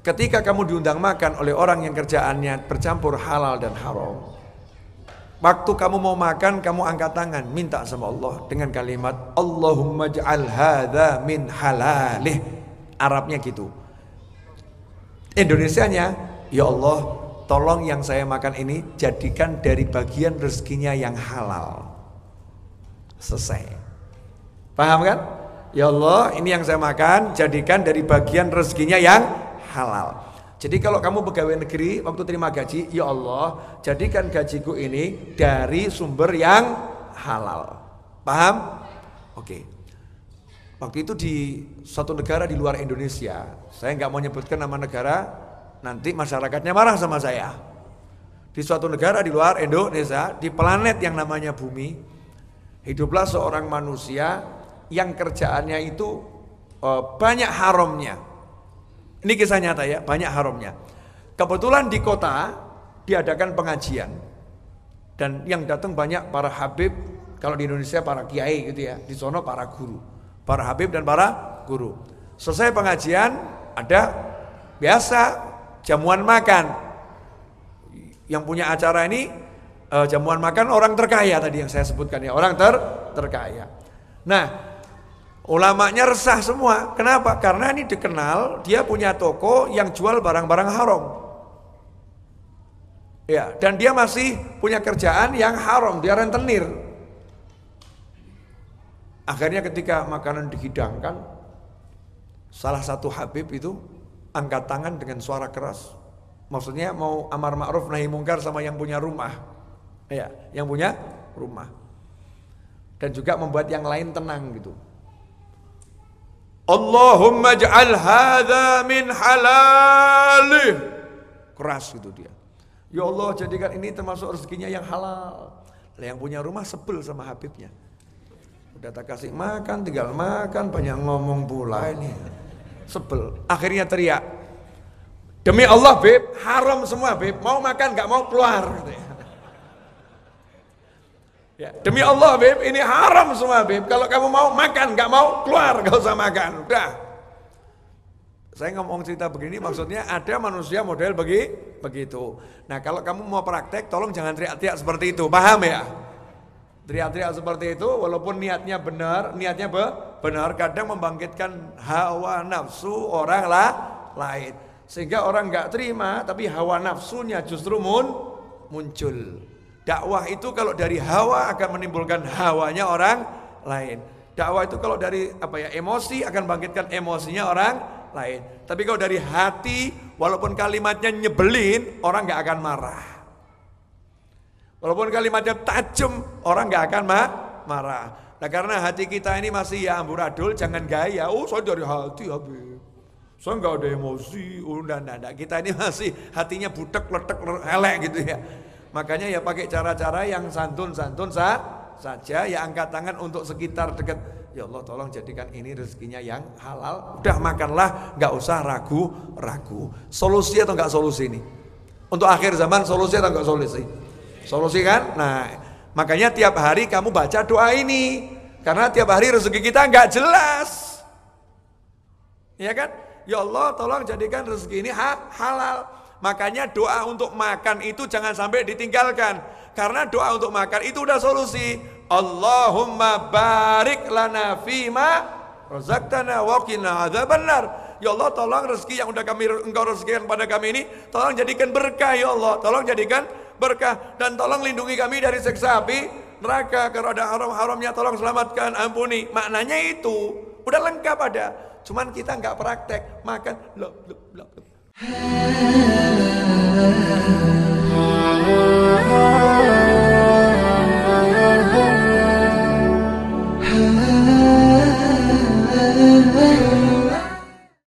Ketika kamu diundang makan oleh orang yang kerjaannya bercampur halal dan haram. Waktu kamu mau makan, kamu angkat tangan, minta sama Allah dengan kalimat Allahumma ja'al hadha min halalih. Arabnya gitu. Indonesia nya ya Allah, tolong yang saya makan ini jadikan dari bagian rezekinya yang halal. Selesai. Paham kan? Ya Allah, ini yang saya makan jadikan dari bagian rezekinya yang halal. Jadi kalau kamu pegawai negeri waktu terima gaji, ya Allah, jadikan gajiku ini dari sumber yang halal. Paham? Oke. Waktu itu di suatu negara di luar Indonesia, saya nggak mau nyebutkan nama negara, nanti masyarakatnya marah sama saya. Di suatu negara di luar Indonesia, di planet yang namanya bumi, hiduplah seorang manusia yang kerjaannya itu eh, banyak haramnya ini kisah nyata ya, banyak haramnya. Kebetulan di kota diadakan pengajian dan yang datang banyak para habib, kalau di Indonesia para kiai gitu ya, di sono para guru, para habib dan para guru. Selesai pengajian ada biasa jamuan makan. Yang punya acara ini eh, jamuan makan orang terkaya tadi yang saya sebutkan ya, orang ter terkaya. Nah, Ulamanya resah semua. Kenapa? Karena ini dikenal dia punya toko yang jual barang-barang haram. Ya, dan dia masih punya kerjaan yang haram, dia rentenir. Akhirnya ketika makanan dihidangkan, salah satu Habib itu angkat tangan dengan suara keras. Maksudnya mau amar ma'ruf nahi mungkar sama yang punya rumah. Ya, yang punya rumah. Dan juga membuat yang lain tenang gitu. Allahumma ja'al hadha min halalih. Keras gitu dia. Ya Allah jadikan ini termasuk rezekinya yang halal. Yang punya rumah sebel sama Habibnya. Udah tak kasih makan, tinggal makan, banyak ngomong pula ini. Sebel. Akhirnya teriak. Demi Allah, Beb, haram semua, Beb. Mau makan, gak mau keluar. Gitu ya. Ya, demi Allah Beb, ini haram semua Beb. Kalau kamu mau makan, nggak mau keluar, nggak usah makan. Udah. Saya ngomong cerita begini maksudnya ada manusia model bagi begitu. Nah kalau kamu mau praktek tolong jangan teriak-teriak seperti itu, paham ya? Teriak-teriak seperti itu walaupun niatnya benar, niatnya be, benar kadang membangkitkan hawa nafsu orang lah, lain. Sehingga orang nggak terima tapi hawa nafsunya justru mun, muncul. Dakwah itu kalau dari hawa akan menimbulkan hawanya orang lain. Dakwah itu kalau dari apa ya emosi akan bangkitkan emosinya orang lain. Tapi kalau dari hati, walaupun kalimatnya nyebelin, orang nggak akan marah. Walaupun kalimatnya tajam, orang nggak akan ma marah. Nah karena hati kita ini masih ya amburadul, jangan gaya. Ya, oh saya dari hati Habib. Saya enggak ada emosi, oh enggak, Kita ini masih hatinya butek, letek, elek gitu ya. Makanya ya pakai cara-cara yang santun-santun sah saja ya angkat tangan untuk sekitar dekat Ya Allah tolong jadikan ini rezekinya yang halal Udah makanlah nggak usah ragu-ragu Solusi atau nggak solusi ini? Untuk akhir zaman solusi atau nggak solusi? Solusi kan? Nah makanya tiap hari kamu baca doa ini Karena tiap hari rezeki kita nggak jelas Ya kan? Ya Allah tolong jadikan rezeki ini ha halal Makanya doa untuk makan itu jangan sampai ditinggalkan. Karena doa untuk makan itu udah solusi. Allahumma barik lana fima razaqtana wa qina benar. Ya Allah tolong rezeki yang udah kami engkau rezekikan pada kami ini tolong jadikan berkah ya Allah. Tolong jadikan berkah dan tolong lindungi kami dari seksa api neraka kalau ada haram-haramnya tolong selamatkan ampuni. Maknanya itu udah lengkap ada. Cuman kita nggak praktek makan love.